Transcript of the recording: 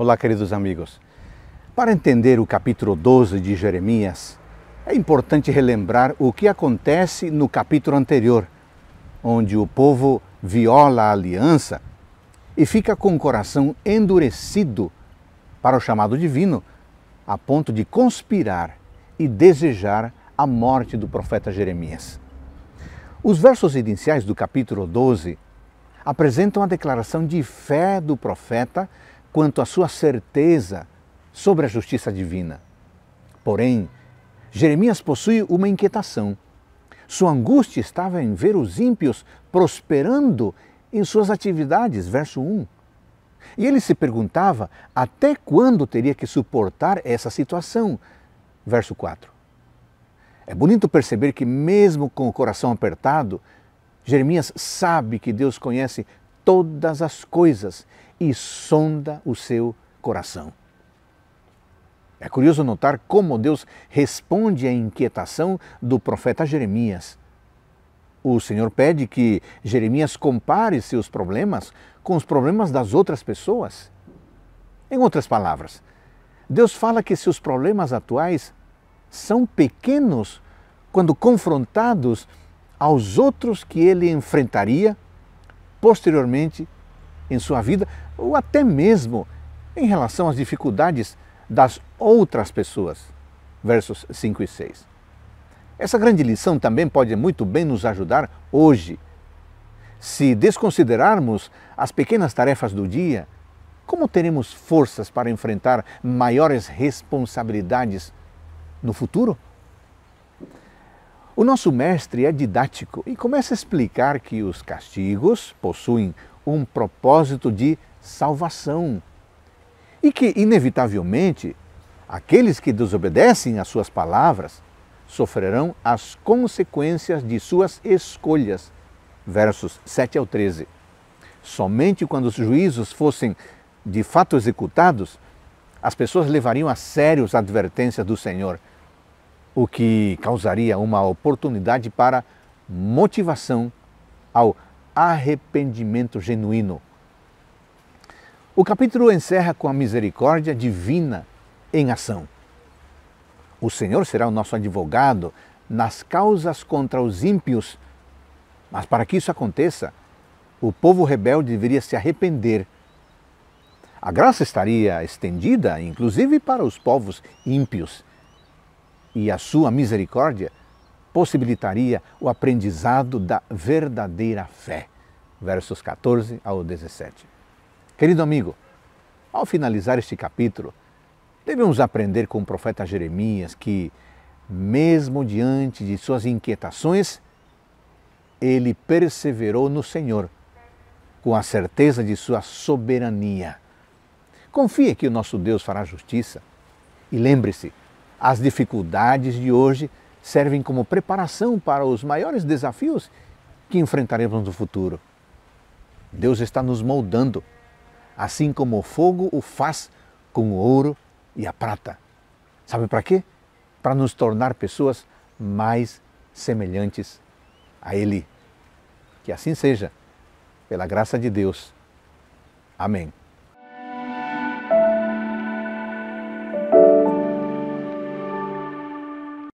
Olá, queridos amigos. Para entender o capítulo 12 de Jeremias, é importante relembrar o que acontece no capítulo anterior, onde o povo viola a aliança e fica com o coração endurecido para o chamado divino, a ponto de conspirar e desejar a morte do profeta Jeremias. Os versos iniciais do capítulo 12 apresentam a declaração de fé do profeta quanto à sua certeza sobre a justiça divina. Porém, Jeremias possui uma inquietação. Sua angústia estava em ver os ímpios prosperando em suas atividades, verso 1. E ele se perguntava até quando teria que suportar essa situação, verso 4. É bonito perceber que, mesmo com o coração apertado, Jeremias sabe que Deus conhece todas as coisas e sonda o seu coração. É curioso notar como Deus responde à inquietação do profeta Jeremias. O Senhor pede que Jeremias compare seus problemas com os problemas das outras pessoas. Em outras palavras, Deus fala que seus problemas atuais são pequenos quando confrontados aos outros que ele enfrentaria posteriormente em sua vida ou até mesmo em relação às dificuldades das outras pessoas. Versos 5 e 6. Essa grande lição também pode muito bem nos ajudar hoje. Se desconsiderarmos as pequenas tarefas do dia, como teremos forças para enfrentar maiores responsabilidades no futuro? O nosso mestre é didático e começa a explicar que os castigos possuem um propósito de salvação. E que, inevitavelmente, aqueles que desobedecem às suas palavras sofrerão as consequências de suas escolhas. Versos 7 ao 13. Somente quando os juízos fossem de fato executados, as pessoas levariam a sério as advertências do Senhor, o que causaria uma oportunidade para motivação ao arrependimento genuíno. O capítulo encerra com a misericórdia divina em ação. O Senhor será o nosso advogado nas causas contra os ímpios, mas para que isso aconteça, o povo rebelde deveria se arrepender. A graça estaria estendida, inclusive, para os povos ímpios, e a sua misericórdia possibilitaria o aprendizado da verdadeira fé. Versos 14 ao 17. Querido amigo, ao finalizar este capítulo, devemos aprender com o profeta Jeremias que, mesmo diante de suas inquietações, ele perseverou no Senhor, com a certeza de sua soberania. Confie que o nosso Deus fará justiça. E lembre-se, as dificuldades de hoje servem como preparação para os maiores desafios que enfrentaremos no futuro. Deus está nos moldando, assim como o fogo o faz com o ouro e a prata. Sabe para quê? Para nos tornar pessoas mais semelhantes a Ele. Que assim seja, pela graça de Deus. Amém.